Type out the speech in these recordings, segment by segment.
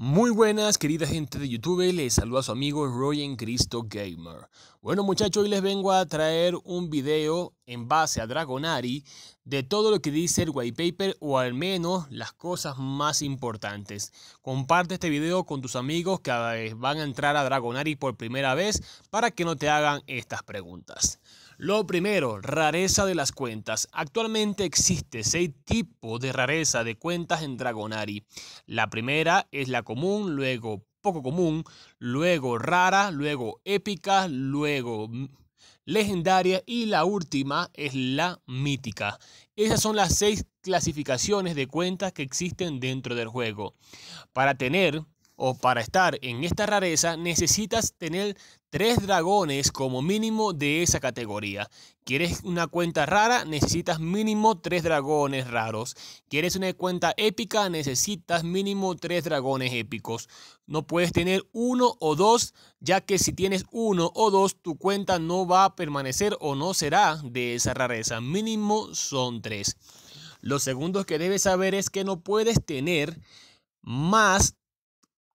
Muy buenas, querida gente de YouTube, les a su amigo Roy Cristo Gamer. Bueno muchachos, hoy les vengo a traer un video en base a Dragonari de todo lo que dice el white paper o al menos las cosas más importantes. Comparte este video con tus amigos que van a entrar a Dragonari por primera vez para que no te hagan estas preguntas. Lo primero, rareza de las cuentas. Actualmente existe seis tipos de rareza de cuentas en Dragonari. La primera es la común, luego poco común, luego rara, luego épica, luego legendaria y la última es la mítica. Esas son las seis clasificaciones de cuentas que existen dentro del juego. Para tener o para estar en esta rareza necesitas tener tres dragones como mínimo de esa categoría. ¿Quieres una cuenta rara? Necesitas mínimo tres dragones raros. ¿Quieres una cuenta épica? Necesitas mínimo tres dragones épicos. No puedes tener uno o dos, ya que si tienes uno o dos, tu cuenta no va a permanecer o no será de esa rareza. Mínimo son tres. Lo segundo que debes saber es que no puedes tener más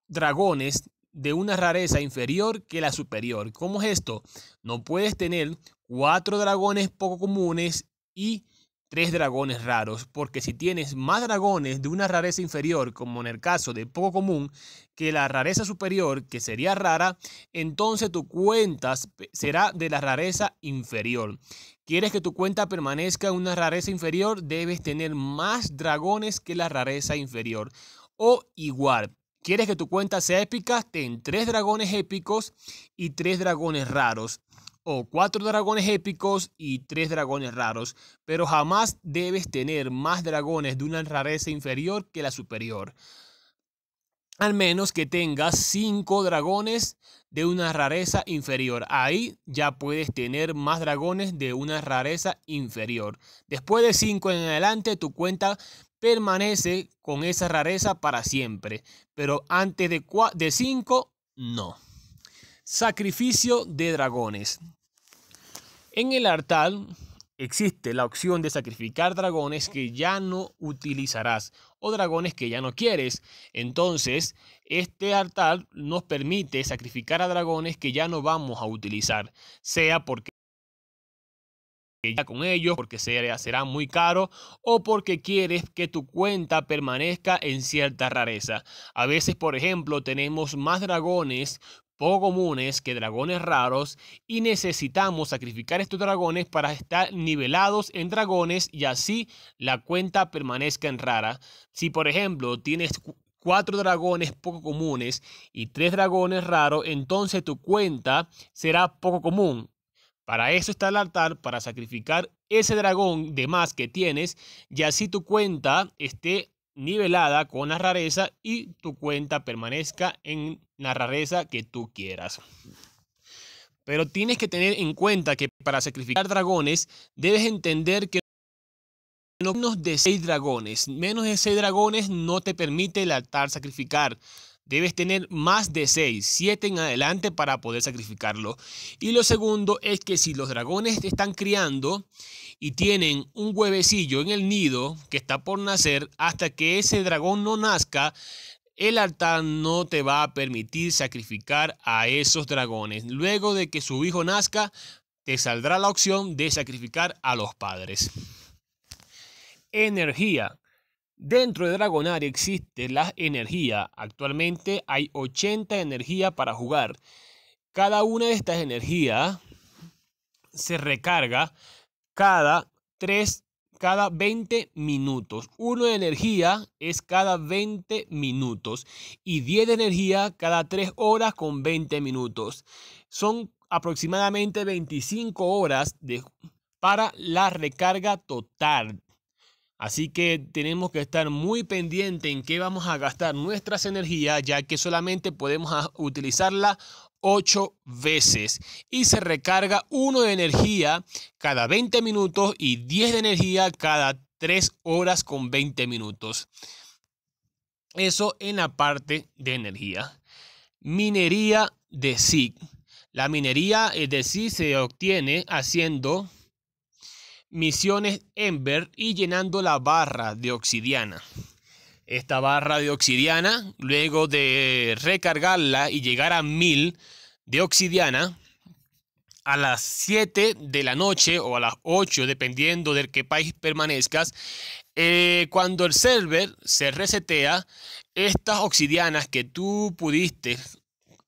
dragones de una rareza inferior que la superior. ¿Cómo es esto? No puedes tener cuatro dragones poco comunes y tres dragones raros, porque si tienes más dragones de una rareza inferior, como en el caso de poco común, que la rareza superior, que sería rara, entonces tu cuenta será de la rareza inferior. ¿Quieres que tu cuenta permanezca en una rareza inferior? Debes tener más dragones que la rareza inferior o igual. Quieres que tu cuenta sea épica, ten tres dragones épicos y tres dragones raros. O cuatro dragones épicos y tres dragones raros. Pero jamás debes tener más dragones de una rareza inferior que la superior. Al menos que tengas cinco dragones de una rareza inferior. Ahí ya puedes tener más dragones de una rareza inferior. Después de cinco en adelante, tu cuenta permanece con esa rareza para siempre, pero antes de, de cinco, no. Sacrificio de dragones. En el artal existe la opción de sacrificar dragones que ya no utilizarás o dragones que ya no quieres. Entonces, este artal nos permite sacrificar a dragones que ya no vamos a utilizar, sea porque ya con ellos porque será muy caro o porque quieres que tu cuenta permanezca en cierta rareza. A veces, por ejemplo, tenemos más dragones poco comunes que dragones raros y necesitamos sacrificar estos dragones para estar nivelados en dragones y así la cuenta permanezca en rara. Si por ejemplo tienes cuatro dragones poco comunes y tres dragones raros, entonces tu cuenta será poco común. Para eso está el altar, para sacrificar ese dragón de más que tienes y así tu cuenta esté nivelada con la rareza y tu cuenta permanezca en la rareza que tú quieras. Pero tienes que tener en cuenta que para sacrificar dragones debes entender que menos de 6 dragones, menos de 6 dragones no te permite el altar sacrificar. Debes tener más de 6, 7 en adelante para poder sacrificarlo. Y lo segundo es que si los dragones te están criando y tienen un huevecillo en el nido que está por nacer, hasta que ese dragón no nazca, el altar no te va a permitir sacrificar a esos dragones. Luego de que su hijo nazca, te saldrá la opción de sacrificar a los padres. Energía. Dentro de Dragonar existe la energía. Actualmente hay 80 energías para jugar. Cada una de estas energías se recarga cada 3, cada 20 minutos. 1 de energía es cada 20 minutos y 10 de energía cada 3 horas con 20 minutos. Son aproximadamente 25 horas de, para la recarga total Así que tenemos que estar muy pendiente en qué vamos a gastar nuestras energías, ya que solamente podemos utilizarla ocho veces y se recarga uno de energía cada 20 minutos y 10 de energía cada 3 horas con 20 minutos. Eso en la parte de energía. Minería de SIG. La minería eh, de SIG se obtiene haciendo misiones Ember y llenando la barra de obsidiana. Esta barra de obsidiana, luego de recargarla y llegar a 1000 de obsidiana, a las 7 de la noche o a las 8, dependiendo del qué país permanezcas, eh, cuando el server se resetea, estas obsidianas que tú pudiste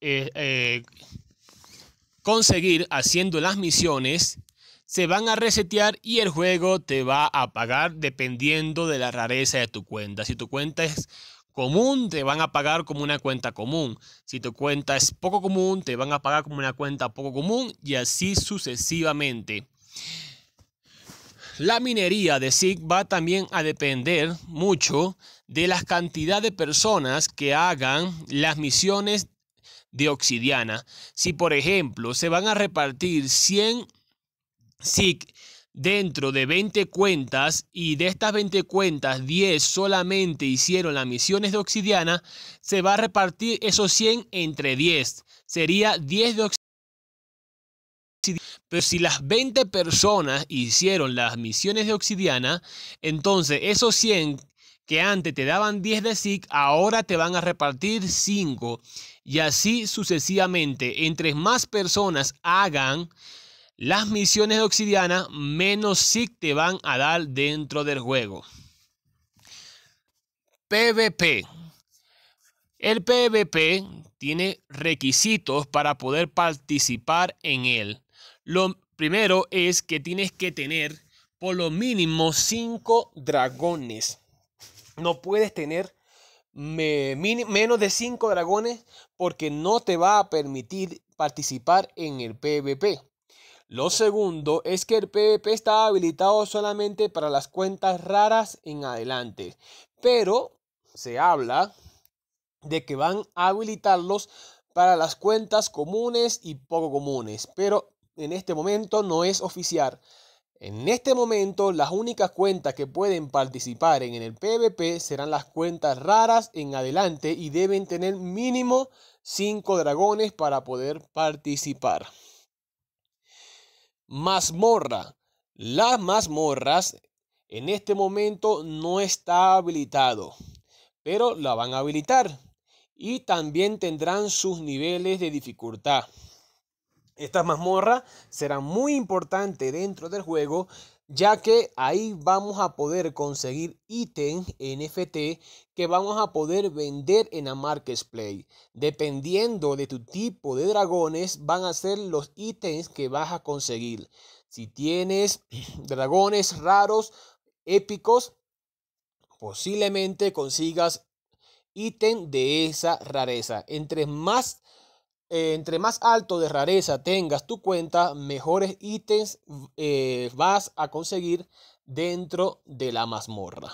eh, eh, conseguir haciendo las misiones se van a resetear y el juego te va a pagar dependiendo de la rareza de tu cuenta. Si tu cuenta es común, te van a pagar como una cuenta común. Si tu cuenta es poco común, te van a pagar como una cuenta poco común y así sucesivamente. La minería de SIG va también a depender mucho de la cantidad de personas que hagan las misiones de obsidiana. Si por ejemplo se van a repartir 100 SIC dentro de 20 cuentas y de estas 20 cuentas 10 solamente hicieron las misiones de Oxidiana, se va a repartir esos 100 entre 10. Sería 10 de Oxidiana. Pero si las 20 personas hicieron las misiones de Oxidiana, entonces esos 100 que antes te daban 10 de SIC, ahora te van a repartir 5. Y así sucesivamente. Entre más personas hagan las misiones de menos SIC te van a dar dentro del juego. PvP. El PvP tiene requisitos para poder participar en él. Lo primero es que tienes que tener por lo mínimo 5 dragones. No puedes tener menos de 5 dragones porque no te va a permitir participar en el PvP. Lo segundo es que el PVP está habilitado solamente para las cuentas raras en adelante, pero se habla de que van a habilitarlos para las cuentas comunes y poco comunes, pero en este momento no es oficial. En este momento, las únicas cuentas que pueden participar en el PvP serán las cuentas raras en adelante y deben tener mínimo 5 dragones para poder participar mazmorra. Las mazmorras en este momento no está habilitado, pero la van a habilitar y también tendrán sus niveles de dificultad. Estas mazmorras serán muy importantes dentro del juego, ya que ahí vamos a poder conseguir ítems NFT que vamos a poder vender en la marketplace. Dependiendo de tu tipo de dragones, van a ser los ítems que vas a conseguir. Si tienes dragones raros, épicos, posiblemente consigas ítem de esa rareza. Entre más eh, entre más alto de rareza tengas tu cuenta, mejores ítems eh, vas a conseguir dentro de la mazmorra.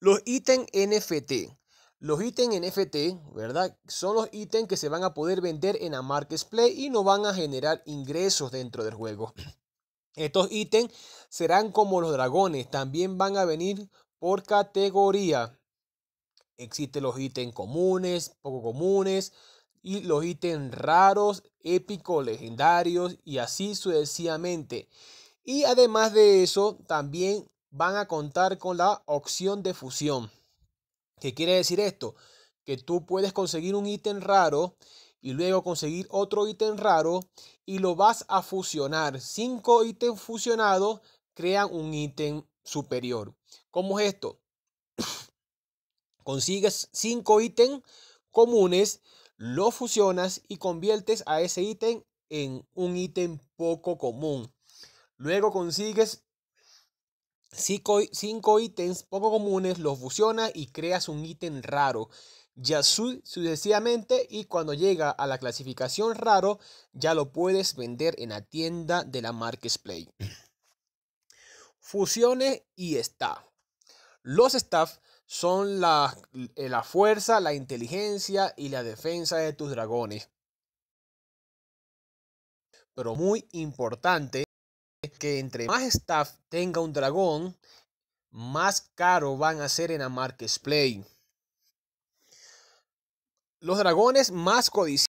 Los ítems NFT. Los ítems NFT, ¿verdad? Son los ítems que se van a poder vender en la Marketplace y no van a generar ingresos dentro del juego. Estos ítems serán como los dragones, también van a venir por categoría. Existen los ítems comunes, poco comunes, y los ítems raros, épicos, legendarios y así sucesivamente. Y además de eso, también van a contar con la opción de fusión. ¿Qué quiere decir esto? Que tú puedes conseguir un ítem raro y luego conseguir otro ítem raro y lo vas a fusionar. Cinco ítems fusionados crean un ítem superior. ¿Cómo es esto? Consigues cinco ítems comunes, lo fusionas y conviertes a ese ítem en un ítem poco común. Luego consigues cinco ítems poco comunes, los fusionas y creas un ítem raro. Ya sucesivamente y cuando llega a la clasificación raro ya lo puedes vender en la tienda de la Marketplace. Fusiones y está. Los staff son eh, la, fuerza, la inteligencia y la defensa de tus dragones. Pero muy importante es que entre más staff tenga un dragón, más caro van a ser en la play Los dragones más codiciados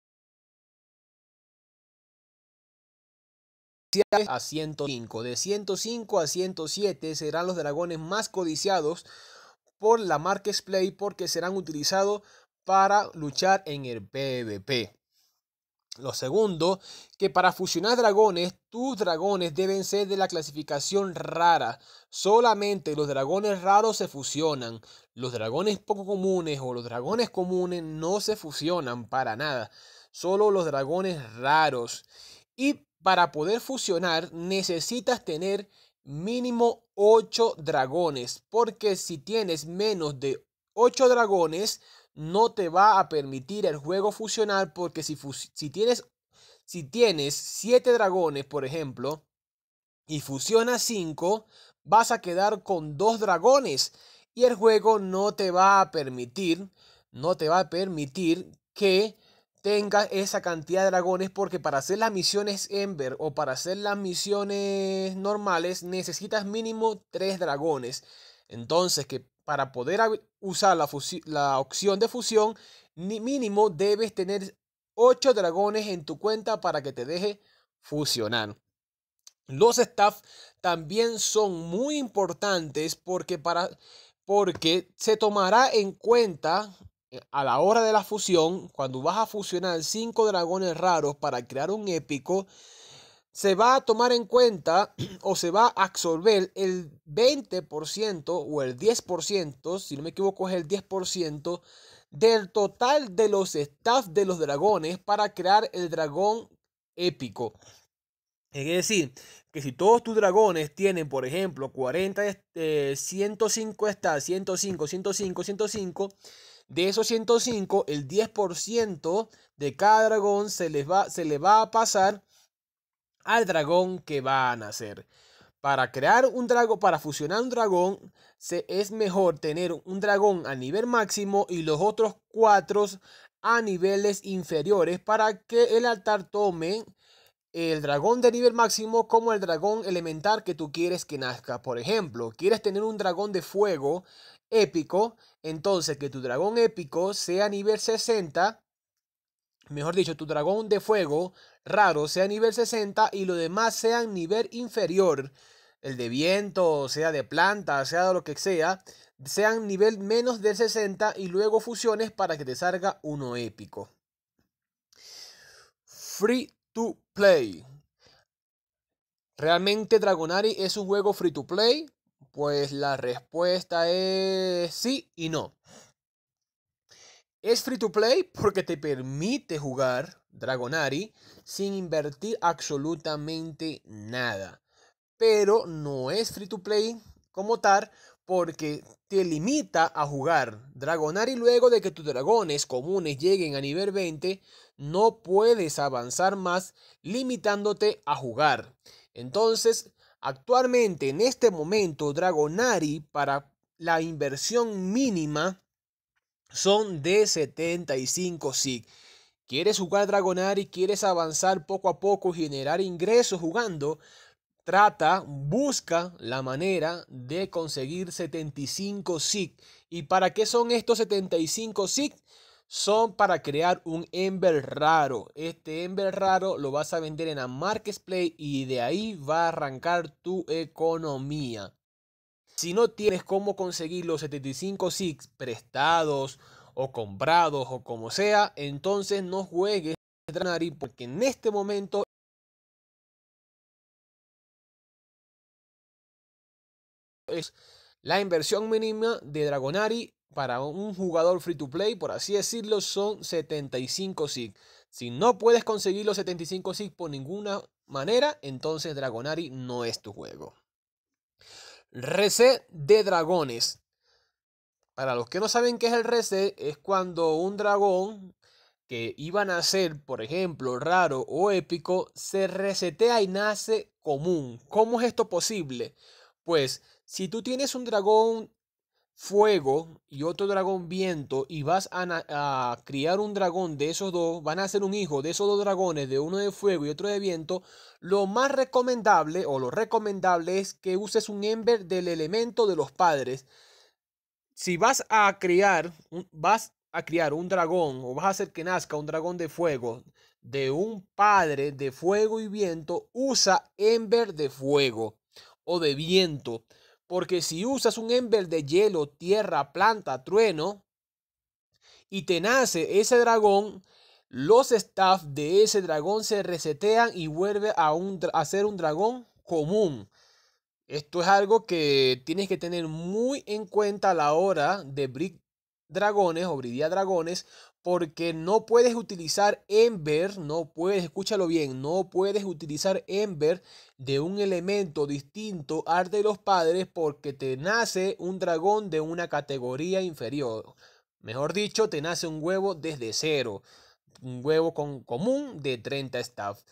a 105. De 105 a 107 serán los dragones más codiciados por la X-Play porque serán utilizados para luchar en el PvP. Lo segundo, que para fusionar dragones, tus dragones deben ser de la clasificación rara. Solamente los dragones raros se fusionan. Los dragones poco comunes o los dragones comunes no se fusionan para nada. Solo los dragones raros. Y para poder fusionar necesitas tener mínimo 8 dragones, porque si tienes menos de 8 dragones, no te va a permitir el juego fusionar, porque si, si tienes si tienes 7 dragones, por ejemplo, y fusionas 5, vas a quedar con 2 dragones y el juego no te va a permitir, no te va a permitir que tenga esa cantidad de dragones porque para hacer las misiones Ember o para hacer las misiones normales necesitas mínimo 3 dragones. Entonces que para poder usar la, opción de fusión mínimo debes tener 8 dragones en tu cuenta para que te deje fusionar. Los staff también son muy importantes porque, para, porque se tomará en cuenta eh, a la hora de la fusión, cuando vas a fusionar cinco dragones raros para crear un épico, se va a tomar en cuenta o se va a absorber el 20% o el 10%, si no me equivoco es el 10% del total de los staff de los dragones para crear el dragón épico. Es decir, que si todos tus dragones tienen, por ejemplo, 40, 105 eh, staff, 105, 105, 105, de esos 105, el 10% de cada dragón se, va, se le va a pasar al dragón que va a nacer. Para crear un dragón, para fusionar un dragón, se, es mejor tener un dragón a nivel máximo y los otros cuatro a niveles inferiores para que el altar tome el dragón de nivel máximo como el dragón elemental que tú quieres que nazca. Por ejemplo, quieres tener un dragón de fuego épico, entonces que tu dragón épico sea nivel 60, mejor dicho, tu dragón de fuego raro sea nivel 60 y lo demás sean nivel inferior, el de viento, sea de planta, sea de lo que sea, sean nivel menos de 60 y luego fusiones para que te salga uno épico. Free to play. Realmente Dragonari es un juego free to play. Pues la respuesta es sí y no. Es free to play porque te permite jugar Dragonari sin invertir absolutamente nada. Pero no es free to play como tal porque te limita a jugar Dragonari luego de que tus dragones comunes lleguen a nivel 20, no puedes avanzar más limitándote a jugar. Entonces, Actualmente, en este momento, Dragonari para la inversión mínima son de 75 SIG. ¿Quieres jugar Dragonari? ¿Quieres avanzar poco a poco, generar ingresos jugando? Trata, busca la manera de conseguir 75 SIG. ¿Y para qué son estos 75 SIG? son para crear un Ember raro. Este Ember raro lo vas a vender en la Marketplace y de ahí va a arrancar tu economía. Si no tienes cómo conseguir los 75 SIGs prestados o comprados o como sea, entonces no juegues Dragonari porque en este momento es la inversión mínima de Dragonari para un jugador free to play, por así decirlo, son 75 SIG. Si no puedes conseguir los 75 SIG por ninguna manera, entonces Dragonari no es tu juego. Reset de dragones. Para los que no saben qué es el reset, es cuando un dragón que iban a ser, por ejemplo, raro o épico, se resetea y nace común. ¿Cómo es esto posible? Pues si tú tienes un dragón fuego y otro dragón viento y vas a, a, criar un dragón de esos dos, van a ser un hijo de esos dos dragones, de uno de fuego y otro de viento, lo más recomendable o lo recomendable es que uses un ember del elemento de los padres. Si vas a criar, vas a criar un dragón o vas a hacer que nazca un dragón de fuego de un padre de fuego y viento, usa ember de fuego o de viento porque si usas un ember de hielo, tierra, planta, trueno, y te nace ese dragón, los staff de ese dragón se resetean y vuelve a, ser un dragón común. Esto es algo que tienes que tener muy en cuenta a la hora de brick dragones o Bridía dragones porque no puedes utilizar Ember, no puedes, escúchalo bien, no puedes utilizar Ember de un elemento distinto al de los padres porque te nace un dragón de una categoría inferior. Mejor dicho, te nace un huevo desde cero, un huevo con, común de 30 staff.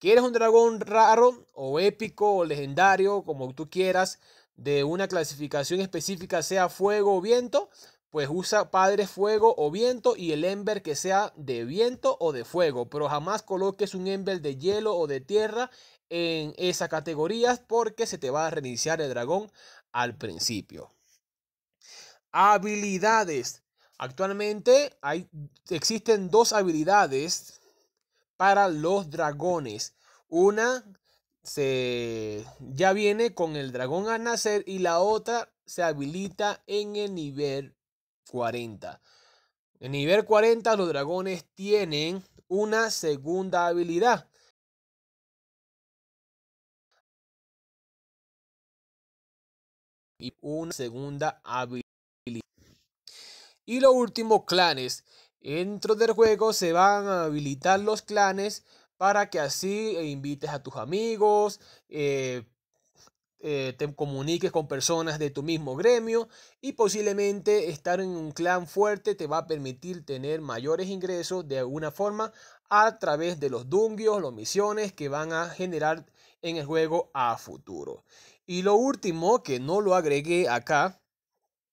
¿Quieres un dragón raro o épico o legendario, como tú quieras, de una clasificación específica, sea fuego o viento? pues usa padre fuego o viento y el ember que sea de viento o de fuego, pero jamás coloques un ember de hielo o de tierra en esa categoría porque se te va a reiniciar el dragón al principio. Habilidades. Actualmente hay, existen dos habilidades para los dragones. Una se, ya viene con el dragón a nacer y la otra se habilita en el nivel 40. En nivel 40 los dragones tienen una segunda habilidad. Y una segunda habilidad. Y lo último, clanes. Dentro del juego se van a habilitar los clanes para que así invites a tus amigos, eh, eh, te comuniques con personas de tu mismo gremio y posiblemente estar en un clan fuerte te va a permitir tener mayores ingresos de alguna forma a través de los dungios, las misiones que van a generar en el juego a futuro. Y lo último que no lo agregué acá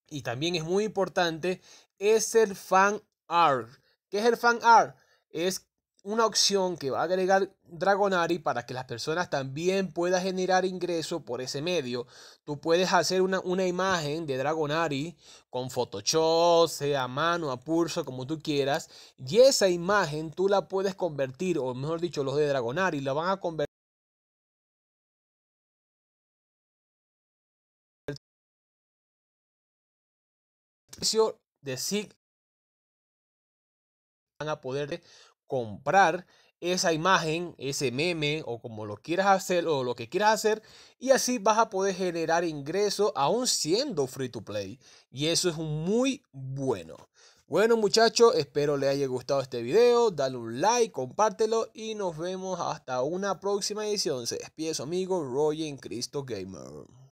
y también es muy importante es el fan art. ¿Qué es el fan art? Es una opción que va a agregar Dragonari para que las personas también puedan generar ingresos por ese medio. Tú puedes hacer una, imagen de Dragonari con Photoshop, sea a mano, a pulso, como tú quieras. Y esa imagen tú la puedes convertir, o mejor dicho, los de Dragonari la van a convertir. de SIG van a poder comprar esa imagen, ese meme o como lo quieras hacer o lo que quieras hacer y así vas a poder generar ingresos aún siendo free to play y eso es muy bueno. Bueno muchachos, espero les haya gustado este video, dale un like, compártelo y nos vemos hasta una próxima edición. Se despide su amigo Roger Cristo Gamer.